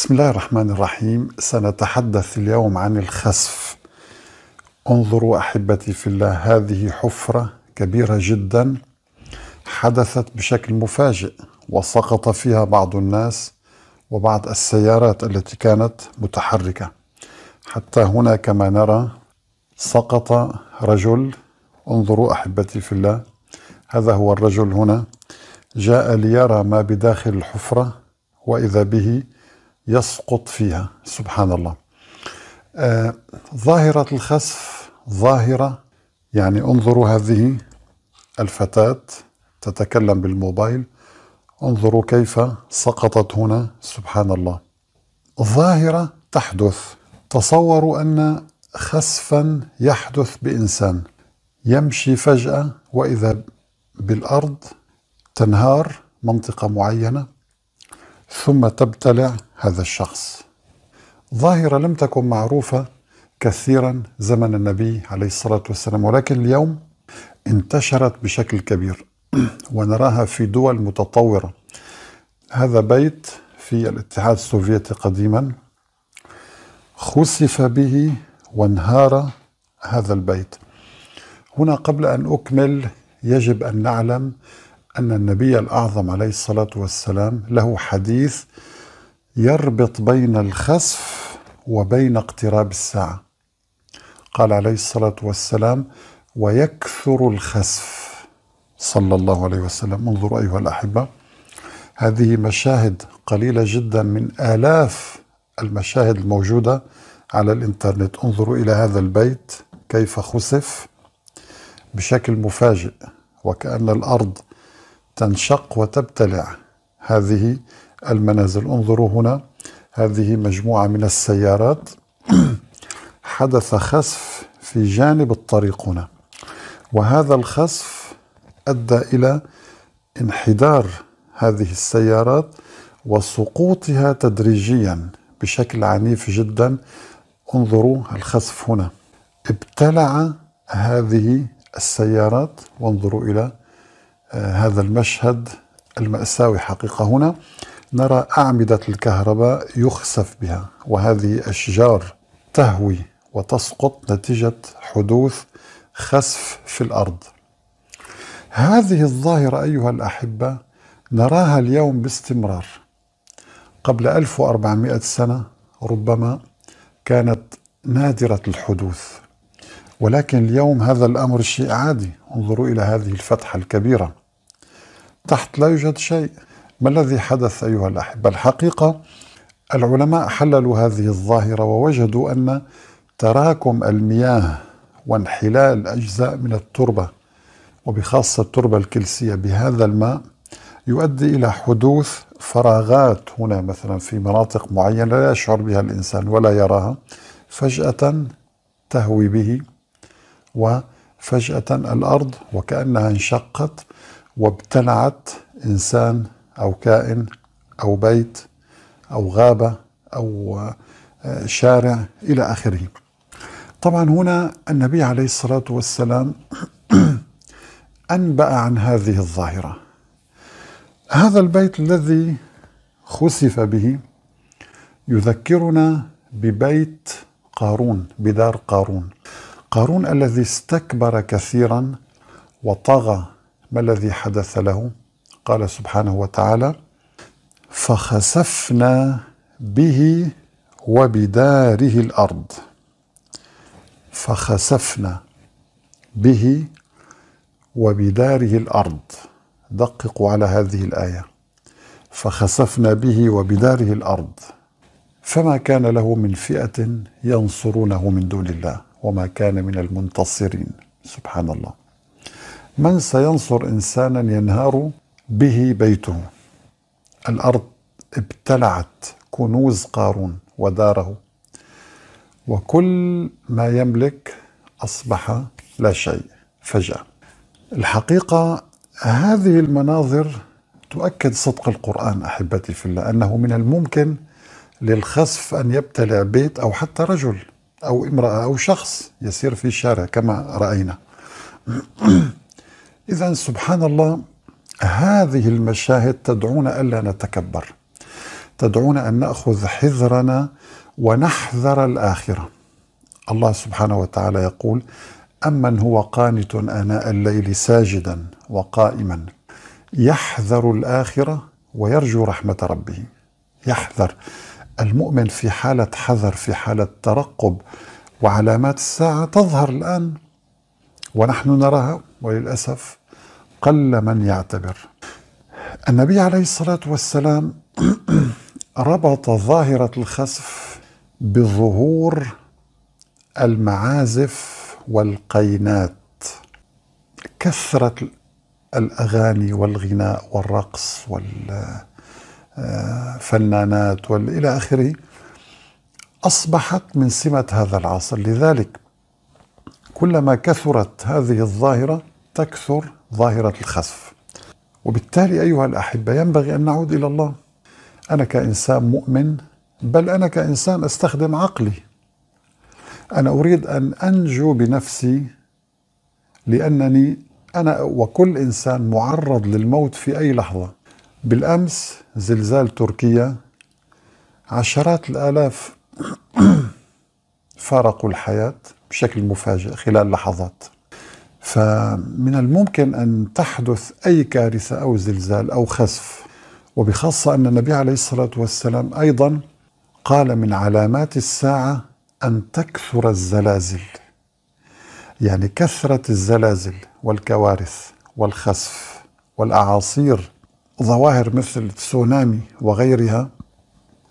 بسم الله الرحمن الرحيم سنتحدث اليوم عن الخسف انظروا احبتي في الله هذه حفره كبيره جدا حدثت بشكل مفاجئ وسقط فيها بعض الناس وبعض السيارات التي كانت متحركه حتى هنا كما نرى سقط رجل انظروا احبتي في الله هذا هو الرجل هنا جاء ليرى ما بداخل الحفره واذا به يسقط فيها سبحان الله آه ظاهرة الخسف ظاهرة يعني انظروا هذه الفتاة تتكلم بالموبايل انظروا كيف سقطت هنا سبحان الله ظاهرة تحدث تصوروا أن خسفا يحدث بإنسان يمشي فجأة وإذا بالأرض تنهار منطقة معينة ثم تبتلع هذا الشخص ظاهرة لم تكن معروفة كثيرا زمن النبي عليه الصلاة والسلام ولكن اليوم انتشرت بشكل كبير ونراها في دول متطورة هذا بيت في الاتحاد السوفيتي قديما خسف به وانهار هذا البيت هنا قبل أن أكمل يجب أن نعلم أن النبي الأعظم عليه الصلاة والسلام له حديث يربط بين الخسف وبين اقتراب الساعة قال عليه الصلاة والسلام ويكثر الخسف صلى الله عليه وسلم انظروا أيها الأحبة هذه مشاهد قليلة جدا من آلاف المشاهد الموجودة على الإنترنت انظروا إلى هذا البيت كيف خسف بشكل مفاجئ وكأن الأرض تنشق وتبتلع هذه المنازل انظروا هنا هذه مجموعة من السيارات حدث خسف في جانب الطريق هنا وهذا الخسف أدى إلى انحدار هذه السيارات وسقوطها تدريجيا بشكل عنيف جدا انظروا الخسف هنا ابتلع هذه السيارات وانظروا إلى هذا المشهد المأساوي حقيقة هنا نرى أعمدة الكهرباء يخسف بها وهذه أشجار تهوي وتسقط نتيجة حدوث خسف في الأرض هذه الظاهرة أيها الأحبة نراها اليوم باستمرار قبل 1400 سنة ربما كانت نادرة الحدوث ولكن اليوم هذا الأمر شيء عادي انظروا إلى هذه الفتحة الكبيرة تحت لا يوجد شيء ما الذي حدث أيها الأحبة الحقيقة العلماء حللوا هذه الظاهرة ووجدوا أن تراكم المياه وانحلال أجزاء من التربة وبخاصة التربة الكلسية بهذا الماء يؤدي إلى حدوث فراغات هنا مثلا في مناطق معينة لا يشعر بها الإنسان ولا يراها فجأة تهوي به وفجأة الأرض وكأنها انشقت وابتلعت إنسان أو كائن أو بيت أو غابة أو آه، شارع إلى آخره طبعا هنا النبي عليه الصلاة والسلام أنبأ عن هذه الظاهرة هذا البيت الذي خسف به يذكرنا ببيت قارون بدار قارون قارون الذي استكبر كثيرا وطغى ما الذي حدث له قال سبحانه وتعالى فخسفنا به وبداره الارض فخسفنا به وبداره الارض دققوا على هذه الايه فخسفنا به وبداره الارض فما كان له من فئه ينصرونه من دون الله وما كان من المنتصرين سبحان الله من سينصر إنسانا ينهار به بيته الأرض ابتلعت كنوز قارون وداره وكل ما يملك أصبح لا شيء فجأة الحقيقة هذه المناظر تؤكد صدق القرآن أحبتي في الله أنه من الممكن للخسف أن يبتلع بيت أو حتى رجل أو امرأة أو شخص يسير في الشارع كما رأينا إذا سبحان الله هذه المشاهد تدعونا ألا نتكبر تدعونا أن نأخذ حذرنا ونحذر الآخرة الله سبحانه وتعالى يقول أمن هو قانت آناء الليل ساجدا وقائما يحذر الآخرة ويرجو رحمة ربه يحذر المؤمن في حالة حذر في حالة ترقب وعلامات الساعة تظهر الآن ونحن نراها وللأسف قل من يعتبر النبي عليه الصلاة والسلام ربط ظاهرة الخسف بظهور المعازف والقينات كثرة الأغاني والغناء والرقص والفنانات والإلى آخره أصبحت من سمة هذا العصر لذلك كلما كثرت هذه الظاهرة تكثر ظاهرة الخسف وبالتالي أيها الأحبة ينبغي أن نعود إلى الله أنا كإنسان مؤمن بل أنا كإنسان أستخدم عقلي أنا أريد أن أنجو بنفسي لأنني أنا وكل إنسان معرض للموت في أي لحظة بالأمس زلزال تركيا عشرات الآلاف فارقوا الحياة بشكل مفاجئ خلال لحظات فمن الممكن أن تحدث أي كارثة أو زلزال أو خسف وبخاصة أن النبي عليه الصلاة والسلام أيضا قال من علامات الساعة أن تكثر الزلازل يعني كثرة الزلازل والكوارث والخسف والأعاصير ظواهر مثل تسونامي وغيرها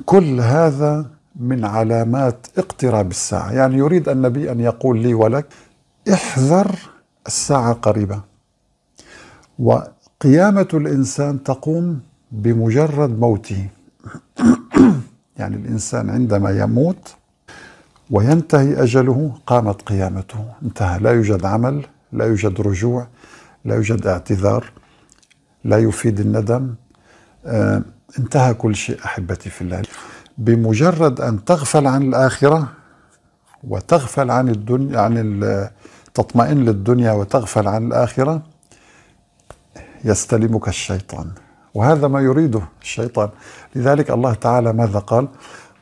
كل هذا من علامات اقتراب الساعة يعني يريد النبي أن يقول لي ولك احذر الساعة قريبة وقيامة الإنسان تقوم بمجرد موته يعني الإنسان عندما يموت وينتهي أجله قامت قيامته انتهى لا يوجد عمل لا يوجد رجوع لا يوجد اعتذار لا يفيد الندم آه انتهى كل شيء أحبتي في الله بمجرد أن تغفل عن الآخرة وتغفل عن الدنيا عن تطمئن للدنيا وتغفل عن الآخرة يستلمك الشيطان وهذا ما يريده الشيطان لذلك الله تعالى ماذا قال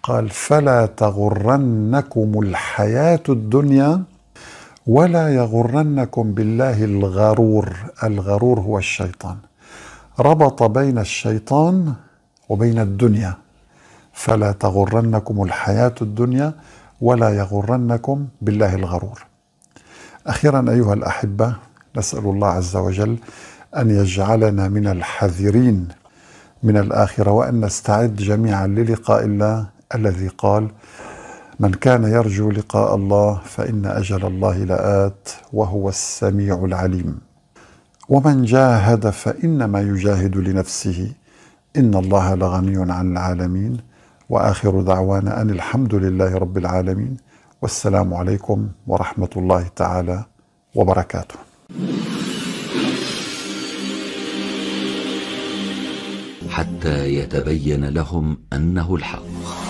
قال فلا تغرنكم الحياة الدنيا ولا يغرنكم بالله الغرور الغرور هو الشيطان ربط بين الشيطان وبين الدنيا فلا تغرنكم الحياة الدنيا ولا يغرنكم بالله الغرور أخيرا أيها الأحبة نسأل الله عز وجل أن يجعلنا من الحذرين من الآخرة وأن نستعد جميعا للقاء الله الذي قال من كان يرجو لقاء الله فإن أجل الله لآت وهو السميع العليم ومن جاهد فإنما يجاهد لنفسه إن الله لغني عن العالمين وآخر دعوانا أن الحمد لله رب العالمين والسلام عليكم ورحمه الله تعالى وبركاته حتى يتبين لهم انه الحق